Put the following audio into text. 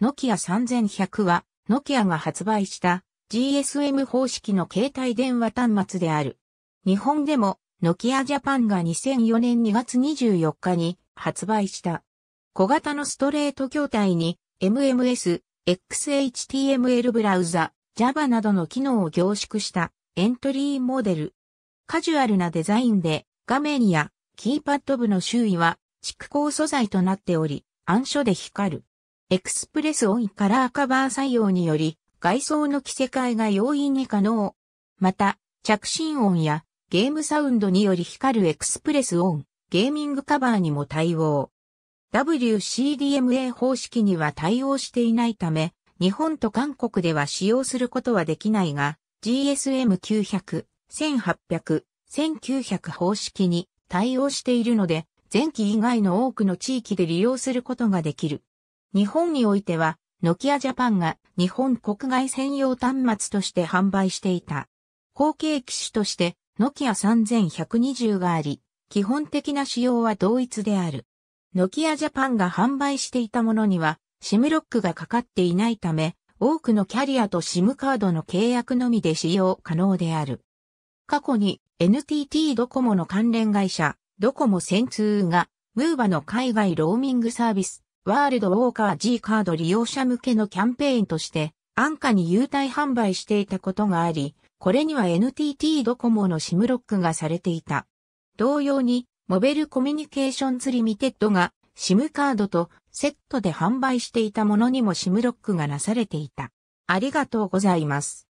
ノキア3100は、ノキアが発売した GSM 方式の携帯電話端末である。日本でも、ノキアジャパンが2004年2月24日に発売した。小型のストレート筐体に MMS、XHTML ブラウザ、Java などの機能を凝縮したエントリーモデル。カジュアルなデザインで画面やキーパッド部の周囲は蓄光素材となっており、暗所で光る。エクスプレスオンカラーカバー採用により、外装の着せ替えが容易に可能。また、着信音やゲームサウンドにより光るエクスプレスオン、ゲーミングカバーにも対応。WCDMA 方式には対応していないため、日本と韓国では使用することはできないが、GSM900、1800、1900方式に対応しているので、前期以外の多くの地域で利用することができる。日本においては、ノキアジャパンが日本国外専用端末として販売していた。後継機種として、ノキア3120があり、基本的な仕様は同一である。ノキアジャパンが販売していたものには、シムロックがかかっていないため、多くのキャリアと SIM カードの契約のみで使用可能である。過去に NTT ドコモの関連会社、ドコモセンツーが、ムーバの海外ローミングサービスワールドウォーカー G カード利用者向けのキャンペーンとして、安価に優待販売していたことがあり、これには NTT ドコモの SIM ロックがされていた。同様に、モベルコミュニケーションズリミテッドが SIM カードとセットで販売していたものにも SIM ロックがなされていた。ありがとうございます。